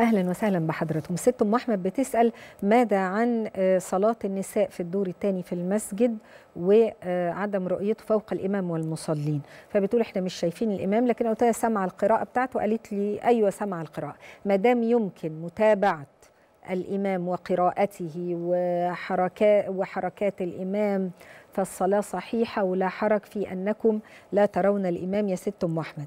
اهلا وسهلا بحضراتكم ست ام احمد بتسال ماذا عن آه، صلاه النساء في الدور الثاني في المسجد وعدم رؤيته فوق الامام والمصلين فبتقول احنا مش شايفين الامام لكن قلت لها سمع القراءه بتاعته قالت لي ايوه سمع القراءه ما دام يمكن متابعه الامام وقراءته وحركات وحركات الامام فالصلاة صحيحة ولا حرج في أنكم لا ترون الإمام يا ست أم أحمد